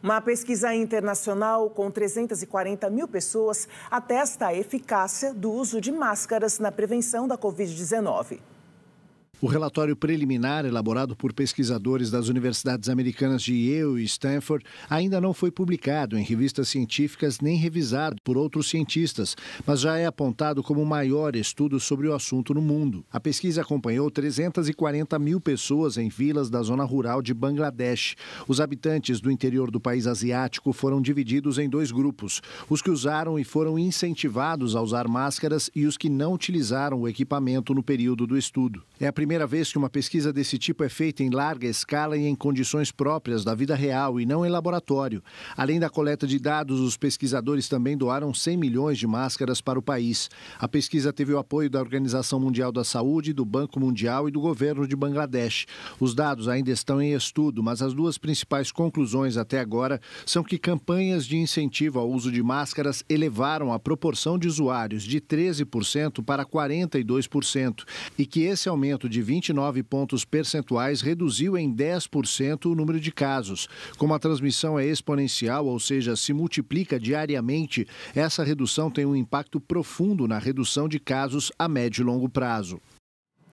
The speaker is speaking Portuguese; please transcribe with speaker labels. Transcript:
Speaker 1: Uma pesquisa internacional com 340 mil pessoas atesta a eficácia do uso de máscaras na prevenção da Covid-19.
Speaker 2: O relatório preliminar, elaborado por pesquisadores das universidades americanas de Yale e Stanford, ainda não foi publicado em revistas científicas nem revisado por outros cientistas, mas já é apontado como o maior estudo sobre o assunto no mundo. A pesquisa acompanhou 340 mil pessoas em vilas da zona rural de Bangladesh. Os habitantes do interior do país asiático foram divididos em dois grupos: os que usaram e foram incentivados a usar máscaras e os que não utilizaram o equipamento no período do estudo. É a primeira vez que uma pesquisa desse tipo é feita em larga escala e em condições próprias da vida real e não em laboratório. Além da coleta de dados, os pesquisadores também doaram 100 milhões de máscaras para o país. A pesquisa teve o apoio da Organização Mundial da Saúde, do Banco Mundial e do governo de Bangladesh. Os dados ainda estão em estudo, mas as duas principais conclusões até agora são que campanhas de incentivo ao uso de máscaras elevaram a proporção de usuários de 13% para 42% e que esse aumento de de 29 pontos percentuais reduziu em 10% o número de casos. Como a transmissão é exponencial, ou seja, se multiplica diariamente, essa redução tem um impacto profundo na redução de casos a médio e longo prazo.